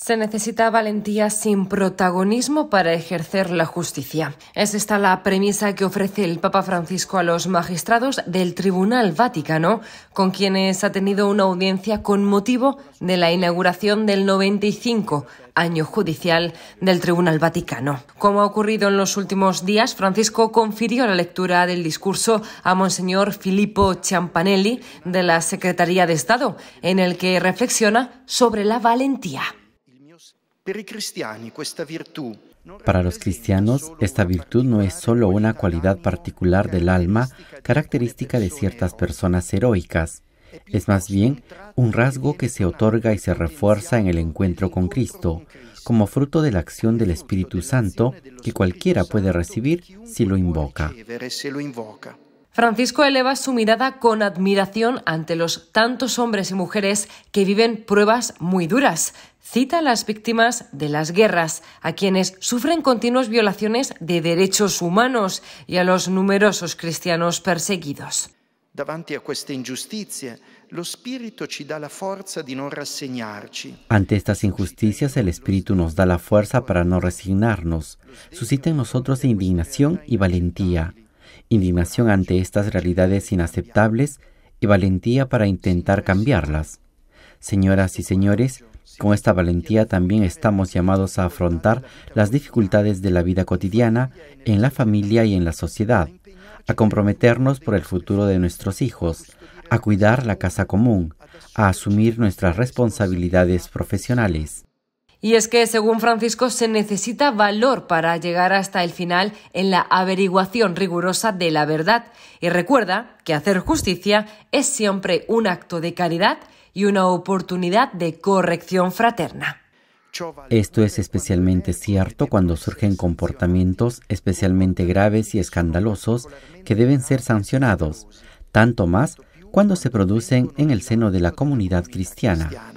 Se necesita valentía sin protagonismo para ejercer la justicia. Es esta la premisa que ofrece el Papa Francisco a los magistrados del Tribunal Vaticano, con quienes ha tenido una audiencia con motivo de la inauguración del 95 año judicial del Tribunal Vaticano. Como ha ocurrido en los últimos días, Francisco confirió la lectura del discurso a Monseñor Filippo Ciampanelli de la Secretaría de Estado, en el que reflexiona sobre la valentía. Para los cristianos, esta virtud no es solo una cualidad particular del alma, característica de ciertas personas heroicas. Es más bien un rasgo que se otorga y se refuerza en el encuentro con Cristo, como fruto de la acción del Espíritu Santo que cualquiera puede recibir si lo invoca. Francisco eleva su mirada con admiración ante los tantos hombres y mujeres que viven pruebas muy duras. Cita a las víctimas de las guerras, a quienes sufren continuas violaciones de derechos humanos y a los numerosos cristianos perseguidos. Ante estas injusticias, el Espíritu nos da la fuerza para no resignarnos. Suscita en nosotros indignación y valentía indignación ante estas realidades inaceptables y valentía para intentar cambiarlas. Señoras y señores, con esta valentía también estamos llamados a afrontar las dificultades de la vida cotidiana, en la familia y en la sociedad, a comprometernos por el futuro de nuestros hijos, a cuidar la casa común, a asumir nuestras responsabilidades profesionales. Y es que, según Francisco, se necesita valor para llegar hasta el final en la averiguación rigurosa de la verdad. Y recuerda que hacer justicia es siempre un acto de caridad y una oportunidad de corrección fraterna. Esto es especialmente cierto cuando surgen comportamientos especialmente graves y escandalosos que deben ser sancionados, tanto más cuando se producen en el seno de la comunidad cristiana.